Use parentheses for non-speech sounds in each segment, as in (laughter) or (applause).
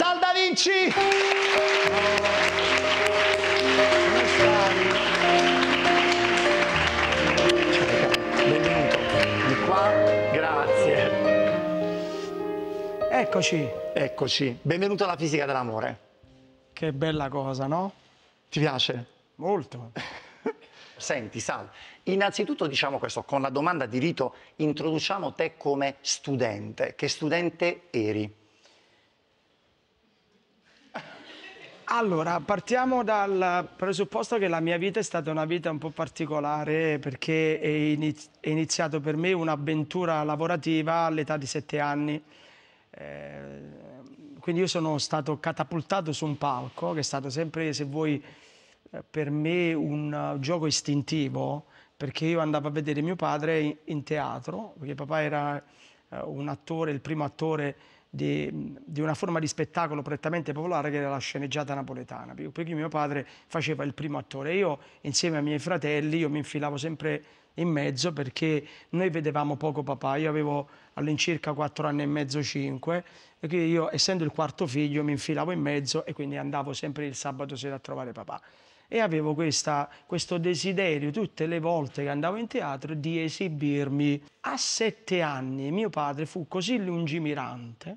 Salda Vinci! Benvenuto. Di qua, grazie. Eccoci. Eccoci. Benvenuto alla fisica dell'amore. Che bella cosa, no? Ti piace? Molto. (laughs) Senti, Sal, innanzitutto diciamo questo, con la domanda di rito introduciamo te come studente. Che studente eri? Allora, partiamo dal presupposto che la mia vita è stata una vita un po' particolare perché è iniziato per me un'avventura lavorativa all'età di sette anni. Eh, quindi io sono stato catapultato su un palco che è stato sempre, se vuoi, eh, per me un gioco istintivo perché io andavo a vedere mio padre in, teatro, perché papà era eh, un attore, il primo attore di, di, una forma di spettacolo prettamente popolare che era la sceneggiata napoletana, perché mio padre faceva il primo attore. Io insieme ai miei fratelli io mi infilavo sempre in mezzo perché noi vedevamo poco papà, io avevo all'incirca 4 anni e mezzo, 5, e quindi io essendo il quarto figlio mi infilavo in mezzo e quindi andavo sempre il sabato sera a trovare papà e avevo questa, questo desiderio tutte le volte che andavo in teatro di esibirmi. A sette anni mio padre fu così lungimirante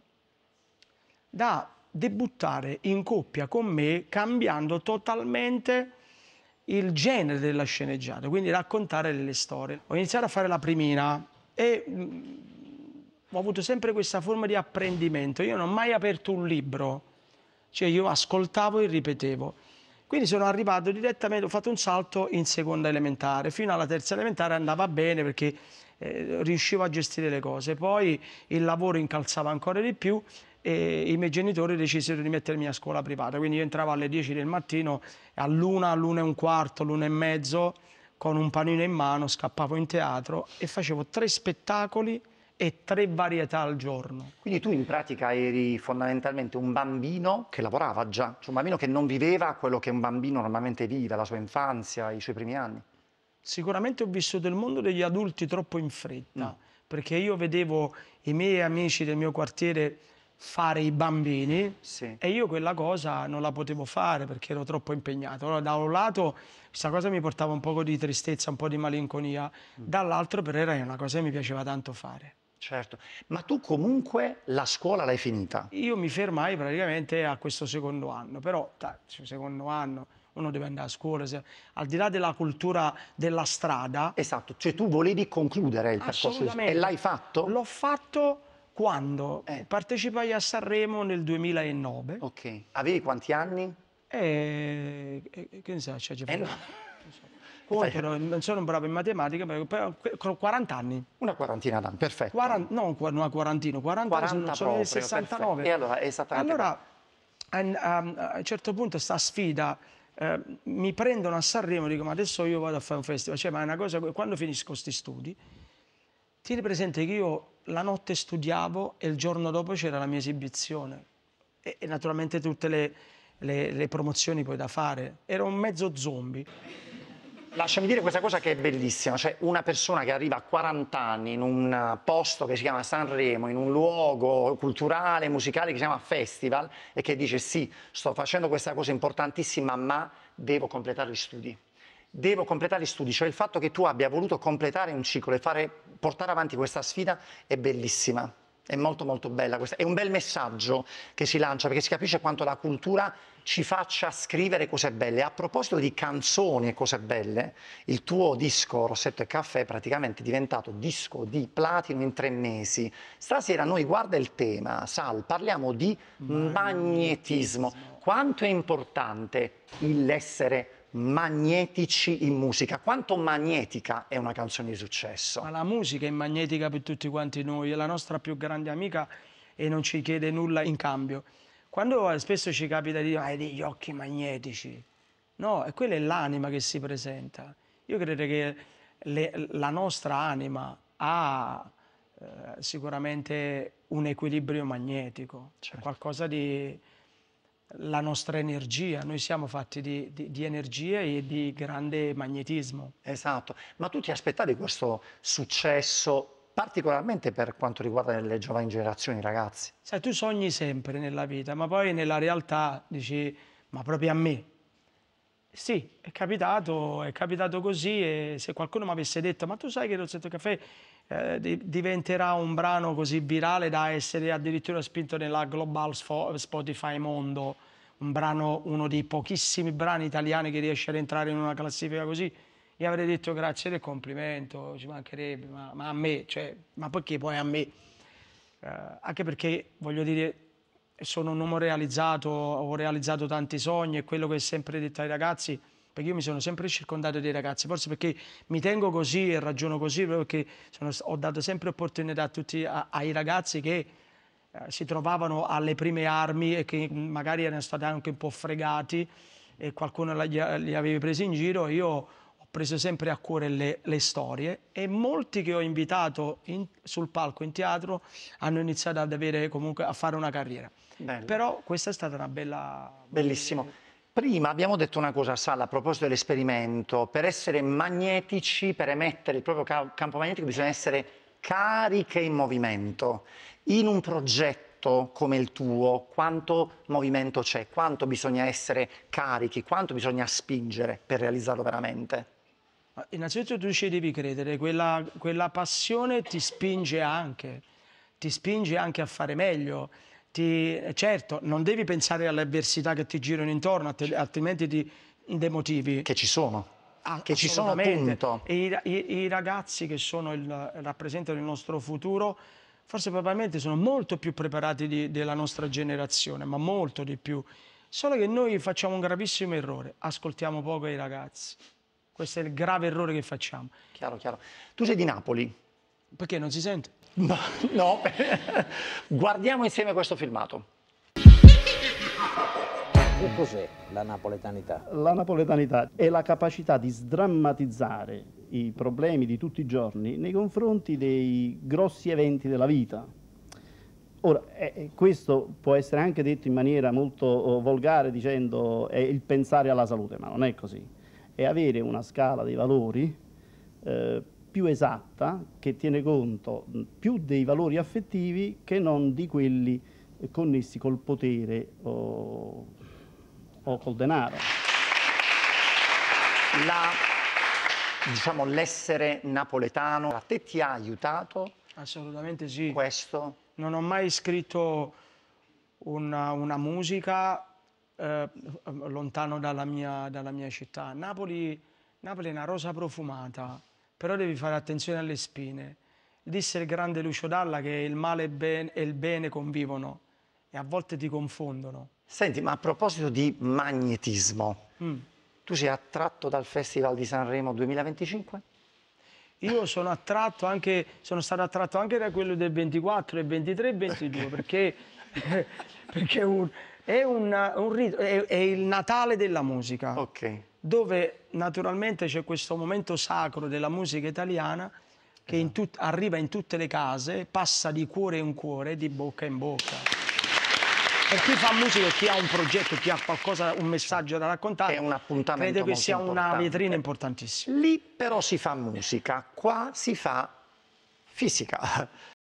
da debuttare in coppia con me cambiando totalmente il genere della sceneggiata, quindi raccontare delle storie. Ho iniziato a fare la primina e mm, ho avuto sempre questa forma di apprendimento. Io non ho mai aperto un libro, cioè io ascoltavo e ripetevo. Quindi sono arrivato direttamente, ho fatto un salto in seconda elementare, fino alla terza elementare andava bene perché eh, riuscivo a gestire le cose, poi il lavoro incalzava ancora di più e i miei genitori decisero di mettermi a scuola privata, quindi io entravo alle 10 del mattino, all'una, all'una e un quarto, all'una e mezzo, con un panino in mano, scappavo in teatro e facevo tre spettacoli e tre varietà al giorno. Quindi tu in pratica eri fondamentalmente un bambino che lavorava già, cioè un bambino che non viveva quello che un bambino normalmente vive, la sua infanzia, i suoi primi anni. Sicuramente ho vissuto il mondo degli adulti troppo in fretta, no. Mm. perché io vedevo i miei amici del mio quartiere fare i bambini sì. e io quella cosa non la potevo fare perché ero troppo impegnato. Allora, da un lato questa cosa mi portava un po' di tristezza, un po' di malinconia, mm. dall'altro però era una cosa che mi piaceva tanto fare. Certo, ma tu comunque la scuola l'hai finita. Io mi fermai praticamente a questo secondo anno, però secondo anno uno deve andare a scuola, se, al di là della cultura della strada. Esatto, cioè tu volevi concludere il percorso di... e l'hai fatto? L'ho fatto quando eh. partecipai a Sanremo nel 2009. Ok, avevi quanti anni? Eh, eh che ne sai, c'è cioè, eh no conto, non sono bravo in matematica, però 40 anni. Una quarantina d'anni, perfetto. Quaran, non una quarantina, 40, 40 anni, sono proprio, 69. Perfetto. E allora, esattamente. Allora, a un certo punto sta sfida eh, mi prendono a Sanremo e dico ma adesso io vado a fare un festival, cioè ma è una cosa, quando finisco questi studi, tieni presente che io la notte studiavo e il giorno dopo c'era la mia esibizione e, e naturalmente tutte le, le, le promozioni poi da fare, ero un mezzo zombie lasciami dire questa cosa che è bellissima, cioè una persona che arriva a 40 anni in un posto che si chiama Sanremo, in un luogo culturale, musicale che si chiama festival e che dice sì, sto facendo questa cosa importantissima ma devo completare gli studi. Devo completare gli studi, cioè il fatto che tu abbia voluto completare un ciclo e fare, portare avanti questa sfida è bellissima. È molto molto bella questa, è un bel messaggio che si lancia perché si capisce quanto la cultura ci faccia scrivere cose belle. A proposito di canzoni e cose belle, il tuo disco Rossetto e Caffè è praticamente diventato disco di platino in tre mesi. Stasera noi, guarda il tema, Sal, parliamo di magnetismo. magnetismo. Quanto è importante l'essere magnetico? magnetici in musica. Quanto magnetica è una canzone di successo? Ma la musica è magnetica per tutti quanti noi, è la nostra più grande amica e non ci chiede nulla in cambio. Quando spesso ci capita di dire, hai ah, degli occhi magnetici, no, e quella è l'anima che si presenta. Io credo che le, la nostra anima ha eh, sicuramente un equilibrio magnetico, certo. qualcosa di la nostra energia, noi siamo fatti di, di, di, energia e di grande magnetismo. Esatto, ma tu ti aspettavi questo successo particolarmente per quanto riguarda le giovani generazioni, ragazzi? Sai, tu sogni sempre nella vita, ma poi nella realtà dici, ma proprio a me? Sì, è capitato, è capitato così e se qualcuno mi avesse detto, ma tu sai che il Rossetto Caffè eh, di, diventerà un brano così virale da essere addirittura spinto nella Global Spotify Mondo, un brano, uno dei pochissimi brani italiani che riesce ad entrare in una classifica così, gli avrei detto grazie del complimento, ci mancherebbe, ma, ma a me, cioè, ma perché poi a me? Eh, anche perché, voglio dire, sono un uomo realizzato, ho realizzato tanti sogni e quello che ho sempre detto ai ragazzi perché io mi sono sempre circondato dei ragazzi, forse perché mi tengo così e ragiono così, perché sono, ho dato sempre opportunità a tutti, a, ai ragazzi che eh, si trovavano alle prime armi e che mm, magari erano stati anche un po' fregati e qualcuno la, li aveva presi in giro, io ho preso sempre a cuore le, le storie e molti che ho invitato in, sul palco in teatro hanno iniziato ad avere comunque a fare una carriera. Bello. Però questa è stata una bella... Bellissimo. Prima abbiamo detto una cosa, Sala, a proposito dell'esperimento. Per essere magnetici, per emettere il proprio campo magnetico, bisogna essere cariche in movimento. In un progetto come il tuo, quanto movimento c'è? Quanto bisogna essere carichi? Quanto bisogna spingere per realizzarlo veramente? Innanzitutto tu ci devi credere, quella, quella passione ti spinge anche, ti spinge anche a fare meglio ti, eh, certo, non devi pensare alle avversità che ti girano intorno, altrimenti ti demotivi. Che ci sono. Ah, che ci sono, punto. I, i, I, ragazzi che il, rappresentano il nostro futuro forse probabilmente sono molto più preparati di, della nostra generazione, ma molto di più. Solo che noi facciamo un gravissimo errore, ascoltiamo poco i ragazzi. Questo è il grave errore che facciamo. Chiaro, chiaro. Tu sei di Napoli. Perché non si sente? No, no. (laughs) guardiamo insieme questo filmato. Che cos'è la napoletanità? La napoletanità è la capacità di sdrammatizzare i problemi di tutti i giorni nei confronti dei grossi eventi della vita. Ora, eh, eh questo può essere anche detto in maniera molto oh, volgare dicendo è il pensare alla salute, ma non è così. È avere una scala dei valori eh, più esatta, che tiene conto più dei valori affettivi che non di quelli eh, connessi col potere o, o col denaro. Diciamo, l'essere diciamo, napoletano a te ti ha aiutato? Assolutamente sì. Questo? Non ho mai scritto una, una musica eh, lontano dalla mia, dalla mia città. Napoli, Napoli è una rosa profumata però devi fare attenzione alle spine. Disse il grande Lucio Dalla che il male e il bene convivono e a volte ti confondono. Senti, ma a proposito di magnetismo, mm. tu sei attratto dal Festival di Sanremo 2025? Io sono attratto anche, sono stato attratto anche da quello del 24 e 23 e 22 perché, perché (laughs) un, è, una, un rito, è, è il Natale della musica. Ok dove naturalmente c'è questo momento sacro della musica italiana che in arriva in tutte le case, passa di cuore in cuore, di bocca in bocca. Per chi fa musica, chi ha un progetto, chi ha qualcosa, un messaggio da raccontare, è un appuntamento credo che sia importante. una vetrina importantissima. Lì però si fa musica, qua si fa fisica.